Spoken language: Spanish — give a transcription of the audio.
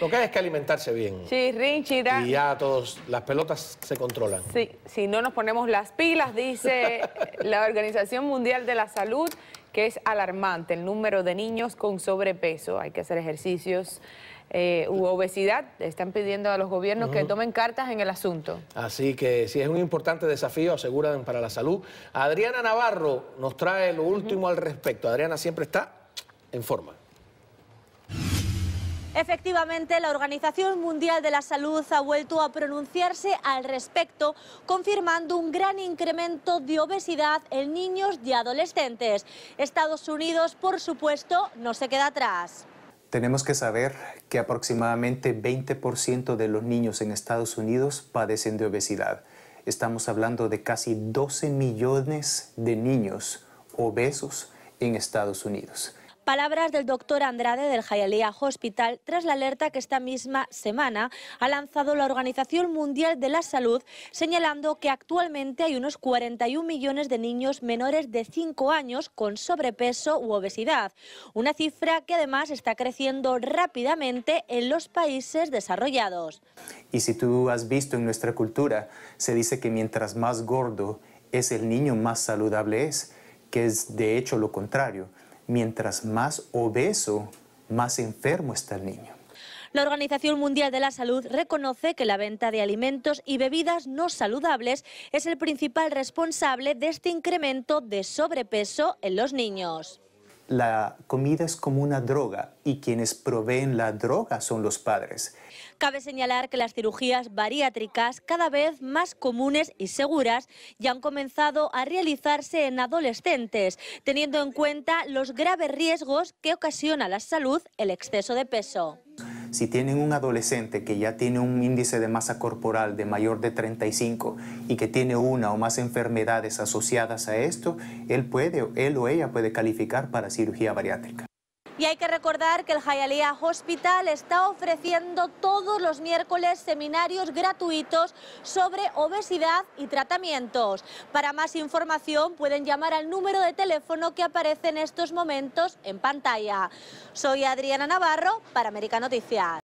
Lo que hay es que alimentarse bien. Sí, Rinchita. Y ya todos, las pelotas se controlan. Sí, si no nos ponemos las pilas, dice la Organización Mundial de la Salud, que es alarmante el número de niños con sobrepeso. Hay que hacer ejercicios. Eh, u obesidad, están pidiendo a los gobiernos que tomen cartas en el asunto. Así que sí, es un importante desafío, aseguran, para la salud. Adriana Navarro nos trae lo último al respecto. Adriana siempre está en forma. Efectivamente, la Organización Mundial de la Salud ha vuelto a pronunciarse al respecto, confirmando un gran incremento de obesidad en niños y adolescentes. Estados Unidos, por supuesto, no se queda atrás. Tenemos que saber que aproximadamente 20% de los niños en Estados Unidos padecen de obesidad. Estamos hablando de casi 12 millones de niños obesos en Estados Unidos. Palabras del doctor Andrade del Hialeah Hospital tras la alerta que esta misma semana ha lanzado la Organización Mundial de la Salud, señalando que actualmente hay unos 41 millones de niños menores de 5 años con sobrepeso u obesidad, una cifra que además está creciendo rápidamente en los países desarrollados. Y si tú has visto en nuestra cultura, se dice que mientras más gordo es el niño, más saludable es, que es de hecho lo contrario mientras más obeso, más enfermo está el niño. La Organización Mundial de la Salud reconoce que la venta de alimentos y bebidas no saludables es el principal responsable de este incremento de sobrepeso en los niños la comida es como una droga y quienes proveen la droga son los padres. Cabe señalar que las cirugías bariátricas cada vez más comunes y seguras ya han comenzado a realizarse en adolescentes, teniendo en cuenta los graves riesgos que ocasiona la salud el exceso de peso. Si tienen un adolescente que ya tiene un índice de masa corporal de mayor de 35 y que tiene una o más enfermedades asociadas a esto, él puede, él o ella puede calificar para cirugía bariátrica. Y hay que recordar que el Hialeah Hospital está ofreciendo todos los miércoles seminarios gratuitos sobre obesidad y tratamientos. Para más información pueden llamar al número de teléfono que aparece en estos momentos en pantalla. Soy Adriana Navarro para América Noticias.